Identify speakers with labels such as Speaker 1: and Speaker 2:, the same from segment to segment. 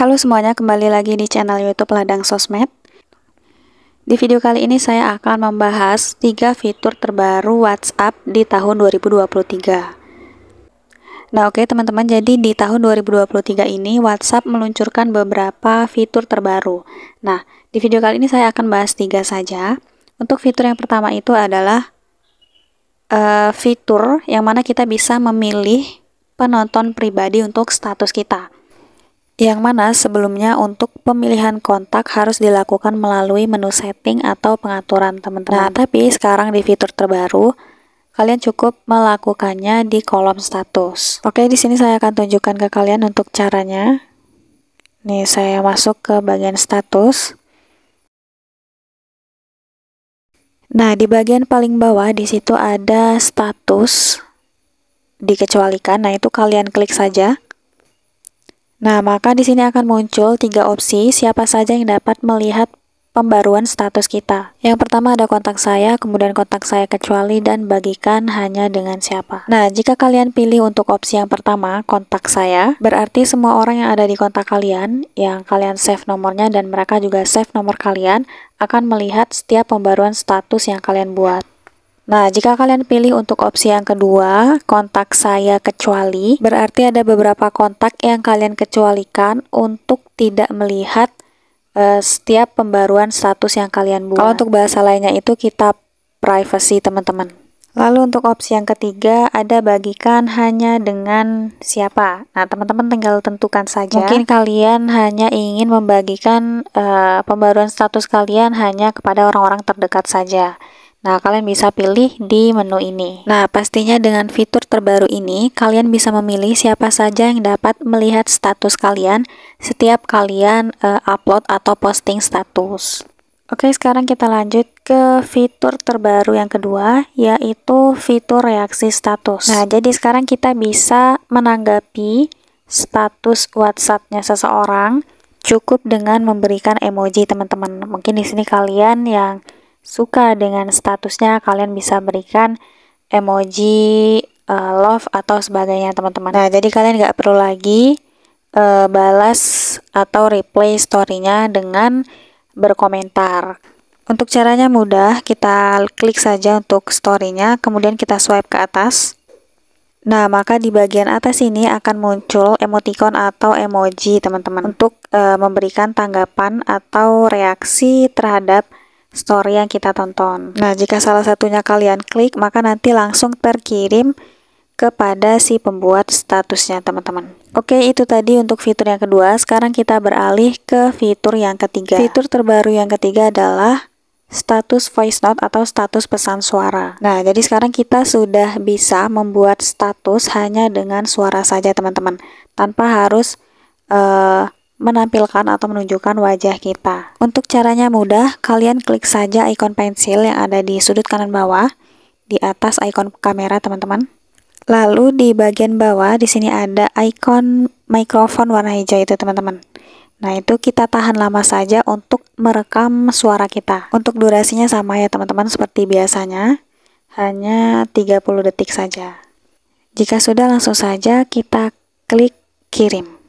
Speaker 1: Halo semuanya, kembali lagi di channel YouTube Ladang Sosmed. Di video kali ini saya akan membahas 3 fitur terbaru WhatsApp di tahun 2023. Nah, oke teman-teman, jadi di tahun 2023 ini WhatsApp meluncurkan beberapa fitur terbaru. Nah, di video kali ini saya akan bahas tiga saja. Untuk fitur yang pertama itu adalah uh, fitur yang mana kita bisa memilih penonton pribadi untuk status kita yang mana sebelumnya untuk pemilihan kontak harus dilakukan melalui menu setting atau pengaturan teman-teman. Nah, tapi sekarang di fitur terbaru, kalian cukup melakukannya di kolom status. Oke, di sini saya akan tunjukkan ke kalian untuk caranya. Nih, saya masuk ke bagian status. Nah, di bagian paling bawah di situ ada status dikecualikan. Nah, itu kalian klik saja. Nah, maka di sini akan muncul tiga opsi siapa saja yang dapat melihat pembaruan status kita. Yang pertama ada kontak saya, kemudian kontak saya kecuali dan bagikan hanya dengan siapa. Nah, jika kalian pilih untuk opsi yang pertama, kontak saya, berarti semua orang yang ada di kontak kalian, yang kalian save nomornya dan mereka juga save nomor kalian, akan melihat setiap pembaruan status yang kalian buat. Nah, jika kalian pilih untuk opsi yang kedua, kontak saya kecuali, berarti ada beberapa kontak yang kalian kecualikan untuk tidak melihat uh, setiap pembaruan status yang kalian buat. Kalau untuk bahasa lainnya itu kita privacy, teman-teman. Lalu untuk opsi yang ketiga ada bagikan hanya dengan siapa. Nah, teman-teman tinggal tentukan saja. Mungkin kalian hanya ingin membagikan uh, pembaruan status kalian hanya kepada orang-orang terdekat saja. Nah, kalian bisa pilih di menu ini. Nah, pastinya dengan fitur terbaru ini, kalian bisa memilih siapa saja yang dapat melihat status kalian setiap kalian uh, upload atau posting status. Oke, sekarang kita lanjut ke fitur terbaru yang kedua, yaitu fitur reaksi status. Nah, jadi sekarang kita bisa menanggapi status WhatsApp-nya seseorang cukup dengan memberikan emoji, teman-teman. Mungkin di sini kalian yang suka dengan statusnya kalian bisa berikan emoji uh, love atau sebagainya teman-teman nah jadi kalian nggak perlu lagi uh, balas atau replay storynya dengan berkomentar untuk caranya mudah, kita klik saja untuk story-nya, kemudian kita swipe ke atas. Nah, maka di bagian atas ini akan muncul emoticon atau emoji, teman-teman, untuk e, memberikan tanggapan atau reaksi terhadap story yang kita tonton. Nah, jika salah satunya kalian klik, maka nanti langsung terkirim kepada si pembuat statusnya teman-teman. Oke itu tadi untuk fitur yang kedua, sekarang kita beralih ke fitur yang ketiga. Fitur terbaru yang ketiga adalah status voice note atau status pesan suara. Nah jadi sekarang kita sudah bisa membuat status hanya dengan suara saja teman-teman, tanpa harus uh, menampilkan atau menunjukkan wajah kita. Untuk caranya mudah, kalian klik saja ikon pensil yang ada di sudut kanan bawah, di atas ikon kamera teman-teman. Lalu di bagian bawah di sini ada ikon mikrofon warna hijau itu teman-teman. Nah itu kita tahan lama saja untuk merekam suara kita. Untuk durasinya sama ya teman-teman seperti biasanya, hanya 30 detik saja. Jika sudah langsung saja kita klik kirim.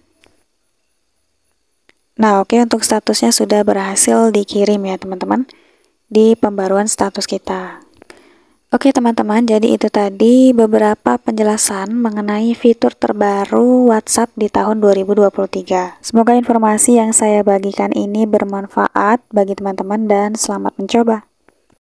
Speaker 1: Nah, oke okay, untuk statusnya sudah berhasil dikirim ya, teman-teman. Di pembaruan status kita. Oke, okay, teman-teman, jadi itu tadi beberapa penjelasan mengenai fitur terbaru WhatsApp di tahun 2023. Semoga informasi yang saya bagikan ini bermanfaat bagi teman-teman dan selamat mencoba.